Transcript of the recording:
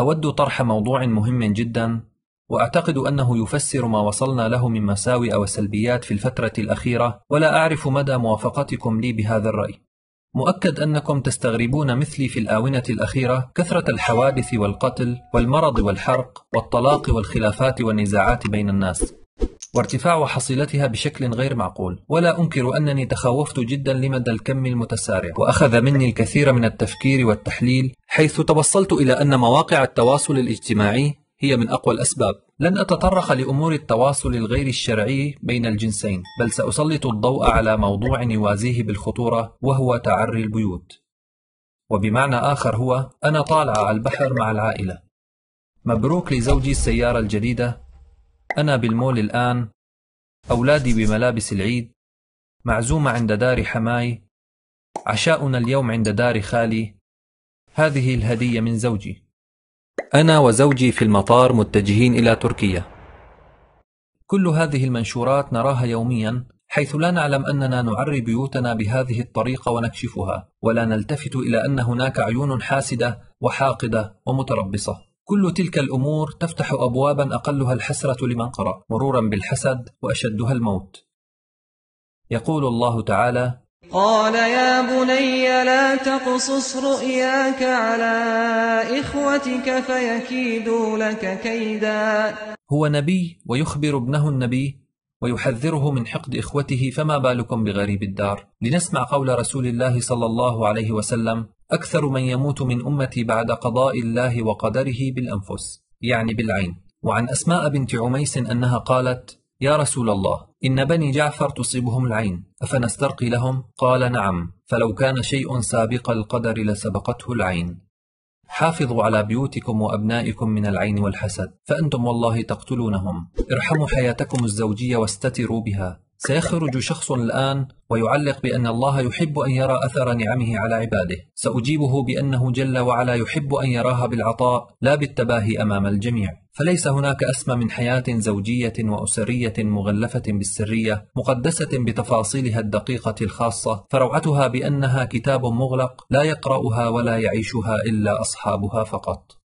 أود طرح موضوع مهم جدا وأعتقد أنه يفسر ما وصلنا له من مساوئ وسلبيات في الفترة الأخيرة ولا أعرف مدى موافقتكم لي بهذا الرأي مؤكد أنكم تستغربون مثلي في الآونة الأخيرة كثرة الحوادث والقتل والمرض والحرق والطلاق والخلافات والنزاعات بين الناس وارتفاع حصيلتها بشكل غير معقول ولا أنكر أنني تخوفت جدا لمدى الكم المتسارع وأخذ مني الكثير من التفكير والتحليل حيث توصلت إلى أن مواقع التواصل الاجتماعي هي من أقوى الأسباب لن أتطرق لأمور التواصل الغير الشرعي بين الجنسين بل سأسلط الضوء على موضوع يوازيه بالخطورة وهو تعري البيوت وبمعنى آخر هو أنا طالع على البحر مع العائلة مبروك لزوجي السيارة الجديدة أنا بالمول الآن أولادي بملابس العيد معزومة عند دار حماي عشاؤنا اليوم عند دار خالي هذه الهدية من زوجي أنا وزوجي في المطار متجهين إلى تركيا كل هذه المنشورات نراها يوميا حيث لا نعلم أننا نعري بيوتنا بهذه الطريقة ونكشفها ولا نلتفت إلى أن هناك عيون حاسدة وحاقدة ومتربصة كل تلك الأمور تفتح أبوابا أقلها الحسرة لمن قرأ مرورا بالحسد وأشدها الموت يقول الله تعالى قال يا بني لا تقصص رؤياك على إخوتك فيكيدوا لك كيدا هو نبي ويخبر ابنه النبي ويحذره من حقد إخوته فما بالكم بغريب الدار لنسمع قول رسول الله صلى الله عليه وسلم أكثر من يموت من أمتي بعد قضاء الله وقدره بالأنفس يعني بالعين وعن أسماء بنت عميس أنها قالت يا رسول الله إن بني جعفر تصيبهم العين أفنسترقي لهم؟ قال نعم فلو كان شيء سابق القدر لسبقته العين حافظوا على بيوتكم وأبنائكم من العين والحسد فأنتم والله تقتلونهم ارحموا حياتكم الزوجية واستتروا بها سيخرج شخص الآن ويعلق بأن الله يحب أن يرى أثر نعمه على عباده سأجيبه بأنه جل وعلا يحب أن يراها بالعطاء لا بالتباهي أمام الجميع فليس هناك أسمى من حياة زوجية وأسرية مغلفة بالسرية مقدسة بتفاصيلها الدقيقة الخاصة فروعتها بأنها كتاب مغلق لا يقرأها ولا يعيشها إلا أصحابها فقط